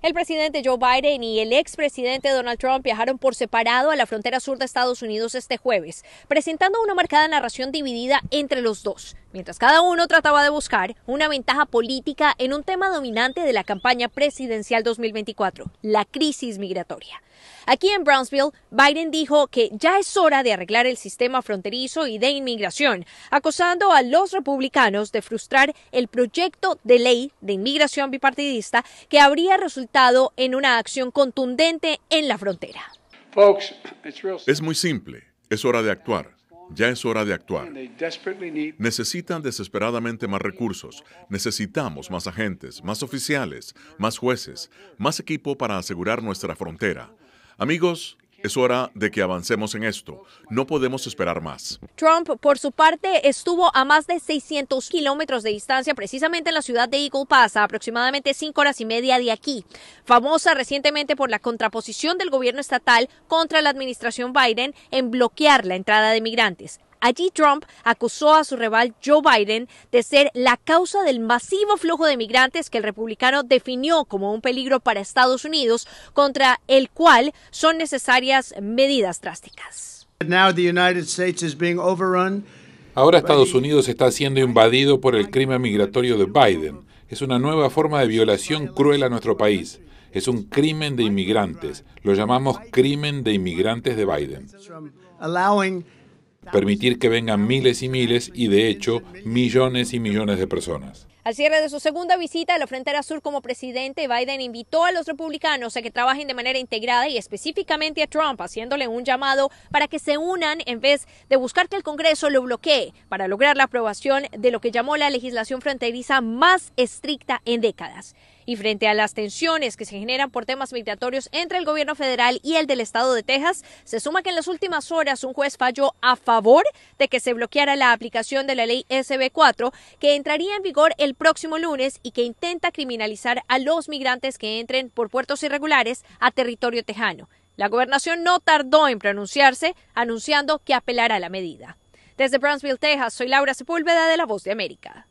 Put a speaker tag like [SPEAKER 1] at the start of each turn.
[SPEAKER 1] El presidente Joe Biden y el expresidente Donald Trump viajaron por separado a la frontera sur de Estados Unidos este jueves, presentando una marcada narración dividida entre los dos. Mientras cada uno trataba de buscar una ventaja política en un tema dominante de la campaña presidencial 2024, la crisis migratoria. Aquí en Brownsville, Biden dijo que ya es hora de arreglar el sistema fronterizo y de inmigración, acusando a los republicanos de frustrar el proyecto de ley de inmigración bipartidista que habría resultado en una acción contundente en la frontera.
[SPEAKER 2] Es muy simple, es hora de actuar. Ya es hora de actuar. Necesitan desesperadamente más recursos. Necesitamos más agentes, más oficiales, más jueces, más equipo para asegurar nuestra frontera. Amigos, es hora de que avancemos en esto. No podemos esperar más.
[SPEAKER 1] Trump, por su parte, estuvo a más de 600 kilómetros de distancia, precisamente en la ciudad de Eagle Pass, aproximadamente cinco horas y media de aquí. Famosa recientemente por la contraposición del gobierno estatal contra la administración Biden en bloquear la entrada de migrantes. Allí Trump acusó a su rival Joe Biden de ser la causa del masivo flujo de migrantes que el republicano definió como un peligro para Estados Unidos, contra el cual son necesarias medidas drásticas.
[SPEAKER 3] Ahora Estados Unidos está siendo invadido por el crimen migratorio de Biden. Es una nueva forma de violación cruel a nuestro país. Es un crimen de inmigrantes. Lo llamamos crimen de inmigrantes de Biden permitir que vengan miles y miles y de hecho millones y millones de personas.
[SPEAKER 1] Al cierre de su segunda visita a la frontera sur como presidente, Biden invitó a los republicanos a que trabajen de manera integrada y específicamente a Trump, haciéndole un llamado para que se unan en vez de buscar que el Congreso lo bloquee para lograr la aprobación de lo que llamó la legislación fronteriza más estricta en décadas. Y frente a las tensiones que se generan por temas migratorios entre el gobierno federal y el del estado de Texas, se suma que en las últimas horas un juez falló a favor de que se bloqueara la aplicación de la ley SB4, que entraría en vigor el próximo lunes y que intenta criminalizar a los migrantes que entren por puertos irregulares a territorio tejano. La gobernación no tardó en pronunciarse, anunciando que apelará la medida. Desde Brownsville, Texas, soy Laura Sepúlveda de La Voz de América.